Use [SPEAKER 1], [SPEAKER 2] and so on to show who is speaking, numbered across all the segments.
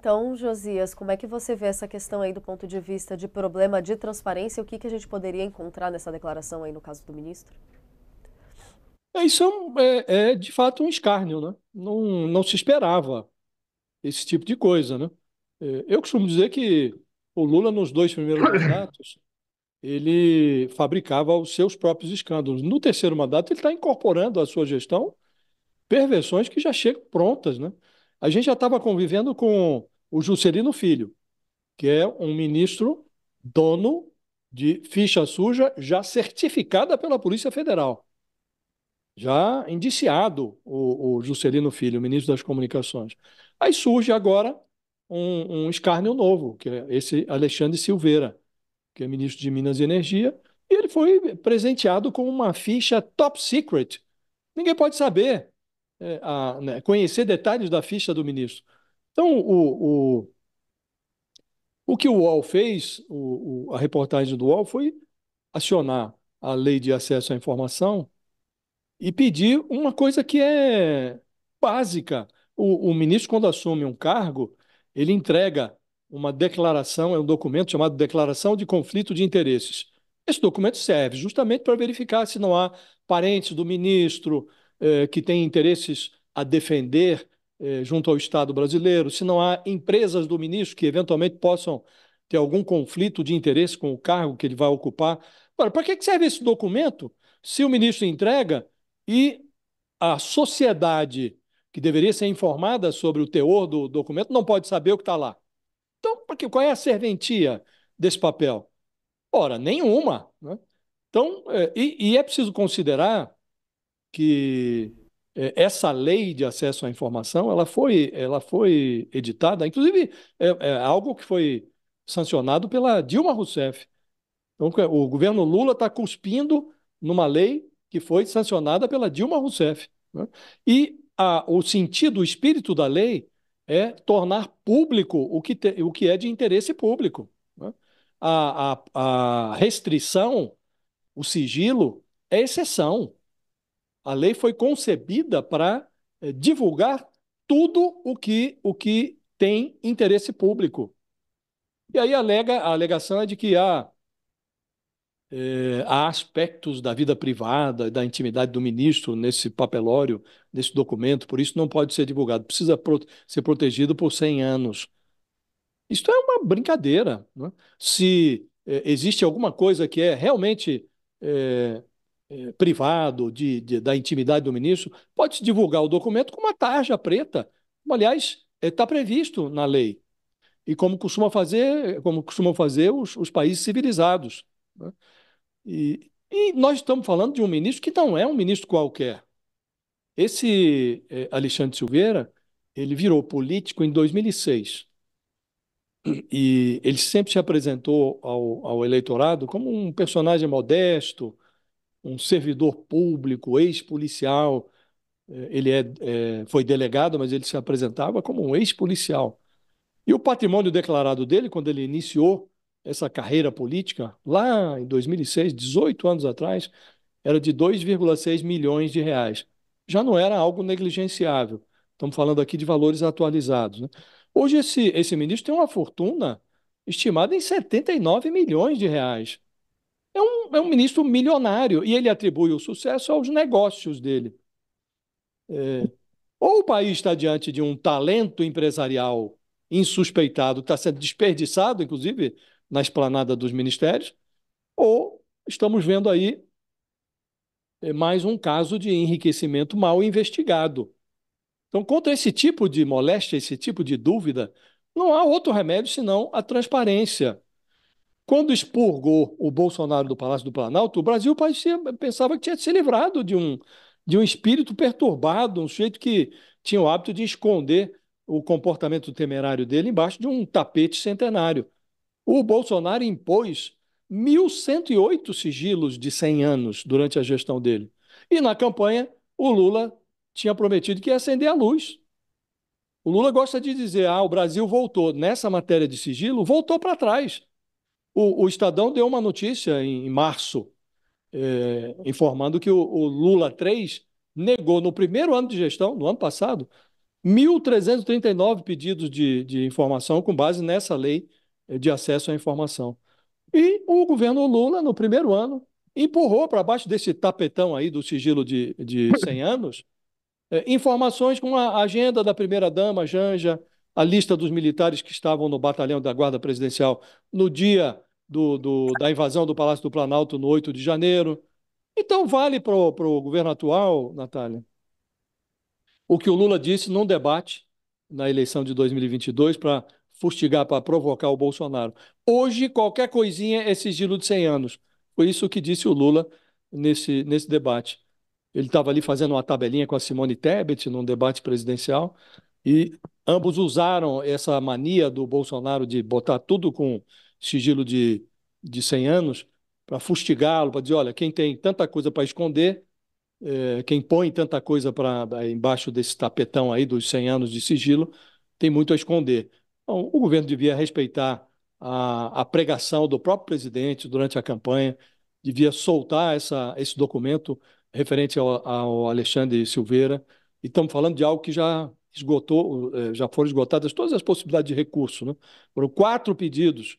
[SPEAKER 1] Então, Josias, como é que você vê essa questão aí do ponto de vista de problema de transparência? O que, que a gente poderia encontrar nessa declaração aí no caso do ministro? É, isso é, um, é, é de fato um escárnio, né? Não, não se esperava esse tipo de coisa, né? É, eu costumo dizer que o Lula, nos dois primeiros mandatos, ele fabricava os seus próprios escândalos. No terceiro mandato, ele está incorporando à sua gestão perversões que já chegam prontas, né? A gente já estava convivendo com o Juscelino Filho, que é um ministro dono de ficha suja já certificada pela Polícia Federal. Já indiciado o, o Juscelino Filho, ministro das Comunicações. Aí surge agora um, um escárnio novo, que é esse Alexandre Silveira, que é ministro de Minas e Energia, e ele foi presenteado com uma ficha top secret. Ninguém pode saber. É, a, né, conhecer detalhes da ficha do ministro. Então, o, o, o que o UOL fez, o, o, a reportagem do UOL, foi acionar a lei de acesso à informação e pedir uma coisa que é básica. O, o ministro, quando assume um cargo, ele entrega uma declaração, é um documento chamado Declaração de Conflito de Interesses. Esse documento serve justamente para verificar se não há parentes do ministro, eh, que têm interesses a defender eh, junto ao Estado brasileiro, se não há empresas do ministro que eventualmente possam ter algum conflito de interesse com o cargo que ele vai ocupar. Agora, para que serve esse documento se o ministro entrega e a sociedade que deveria ser informada sobre o teor do documento não pode saber o que está lá? Então, porque, qual é a serventia desse papel? Ora, nenhuma. Né? Então, eh, e, e é preciso considerar que é, essa lei de acesso à informação ela foi, ela foi editada, inclusive é, é algo que foi sancionado pela Dilma Rousseff. Então, é, o governo Lula está cuspindo numa lei que foi sancionada pela Dilma Rousseff. Né? E a, o sentido, o espírito da lei é tornar público o que, te, o que é de interesse público. Né? A, a, a restrição, o sigilo, é exceção. A lei foi concebida para é, eh, divulgar tudo o que, o que tem interesse público. E aí alega, a alegação é de que há, é, há aspectos da vida privada, da intimidade do ministro nesse papelório, nesse documento, por isso não pode ser divulgado, precisa pro, ser protegido por 100 anos. Isto é uma brincadeira. Né? Se é, existe alguma coisa que é realmente é, é, privado, de, de, da intimidade do ministro, pode divulgar o documento com uma tarja preta. Aliás, está é, previsto na lei. E como costuma fazer, como costumam fazer os, os países civilizados. Né? E, e nós estamos falando de um ministro que não é um ministro qualquer. Esse é, Alexandre Silveira, ele virou político em 2006. E ele sempre se apresentou ao, ao eleitorado como um personagem modesto, um servidor público, ex-policial, eh, ele é, é, foi delegado, mas ele se apresentava como um ex-policial. E o patrimônio declarado dele, quando ele iniciou essa carreira política, lá em 2006, 18 anos atrás, era de 2,6 milhões de reais. Já não era algo negligenciável. Estamos falando aqui de valores atualizados. Né? Hoje, esse, esse ministro tem uma fortuna estimada em 79 milhões de reais. É um, é um ministro milionário e ele atribui o sucesso aos negócios dele. É, ou o país está diante de um talento empresarial insuspeitado, está sendo desperdiçado, inclusive, na esplanada dos ministérios, ou estamos vendo aí é, mais um caso de enriquecimento mal investigado. Então, contra esse tipo de moléstia, esse tipo de dúvida, não há outro remédio senão a transparência. Quando expurgou o Bolsonaro do Palácio do Planalto, o Brasil parecia, pensava que tinha se livrado de um, de um espírito perturbado, um sujeito que tinha o hábito de esconder o comportamento temerário dele embaixo de um tapete centenário. O Bolsonaro impôs 1.108 sigilos de 100 anos durante a gestão dele. E na campanha, o Lula tinha prometido que ia acender a luz. O Lula gosta de dizer: ah, o Brasil voltou. Nessa matéria de sigilo, voltou para trás. O, o Estadão deu uma notícia em março, é, informando que o, o Lula 3 negou no primeiro ano de gestão, no ano passado, 1.339 pedidos de, de informação com base nessa lei é, de acesso à informação. E o governo Lula, no primeiro ano, empurrou para baixo desse tapetão aí do sigilo de, de 100 anos é, informações com a agenda da primeira-dama, Janja, a lista dos militares que estavam no batalhão da Guarda Presidencial no dia do, do, da invasão do Palácio do Planalto no 8 de janeiro. Então, vale para o governo atual, Natália, o que o Lula disse num debate na eleição de 2022 para fustigar, para provocar o Bolsonaro. Hoje, qualquer coisinha é sigilo de 100 anos. Foi isso que disse o Lula nesse, nesse debate. Ele estava ali fazendo uma tabelinha com a Simone Tebet num debate presidencial e ambos usaram essa mania do Bolsonaro de botar tudo com sigilo de, de 100 anos, para fustigá-lo, para dizer, olha, quem tem tanta coisa para esconder, é, quem põe tanta coisa para embaixo desse tapetão aí dos 100 anos de sigilo, tem muito a esconder. Então, o governo devia respeitar a, a pregação do próprio presidente durante a campanha, devia soltar essa, esse documento referente ao, ao Alexandre Silveira. E estamos falando de algo que já esgotou, é, já foram esgotadas todas as possibilidades de recurso. Né? Foram quatro pedidos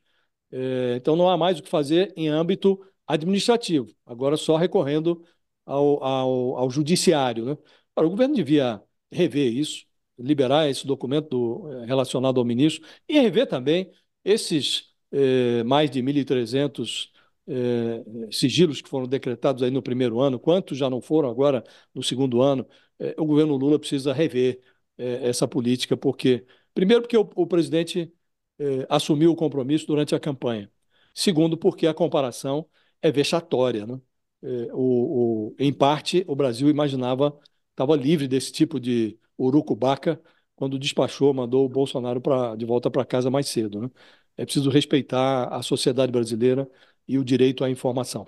[SPEAKER 1] é, então não há mais o que fazer em âmbito administrativo, agora só recorrendo ao, ao, ao judiciário. Né? o governo devia rever isso, liberar esse documento do, eh, relacionado ao ministro e rever também esses eh, mais de 1.300 eh, sigilos que foram decretados aí no primeiro ano, quantos já não foram agora no segundo ano. É, o governo Lula precisa rever eh, essa política, porque, primeiro, porque o, o presidente eh, assumiu o compromisso durante a campanha. Segundo, porque a comparação é vexatória. Né? Eh, o, o, em parte, o Brasil imaginava, estava livre desse tipo de urucubaca quando despachou, mandou o Bolsonaro pra, de volta para casa mais cedo. Né? É preciso respeitar a sociedade brasileira e o direito à informação.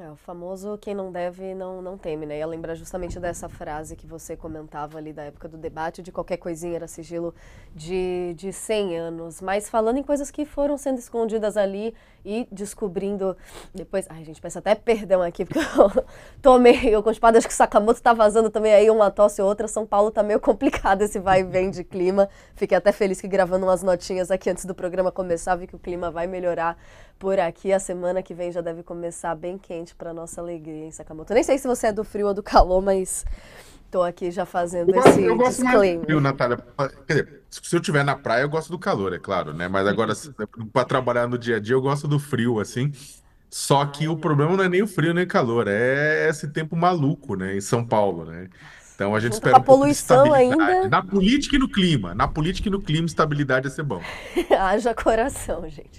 [SPEAKER 1] É, o famoso quem não deve não, não teme, né? Ia lembrar justamente dessa frase que você comentava ali da época do debate, de qualquer coisinha era sigilo de, de 100 anos. Mas falando em coisas que foram sendo escondidas ali e descobrindo depois... Ai, gente, peço até perdão aqui, porque eu tomei... meio constipada, acho que o Sakamoto tá vazando também aí uma tosse ou outra. São Paulo tá meio complicado esse vai e vem de clima. Fiquei até feliz que gravando umas notinhas aqui antes do programa começar, vi que o clima vai melhorar por aqui. A semana que vem já deve começar bem quente quente para nossa alegria em Sakamoto. Nem sei se você é do frio ou do calor, mas tô aqui já fazendo eu esse eu gosto disclaimer. Mais frio, Natália. Quer dizer, se eu estiver na praia, eu gosto do calor, é claro, né? Mas agora, para trabalhar no dia a dia, eu gosto do frio, assim. Só que o problema não é nem o frio nem o calor, é esse tempo maluco, né? Em São Paulo, né? Então a gente espera um a poluição ainda. Na política e no clima. Na política e no clima, estabilidade ia é ser bom. Haja coração, gente.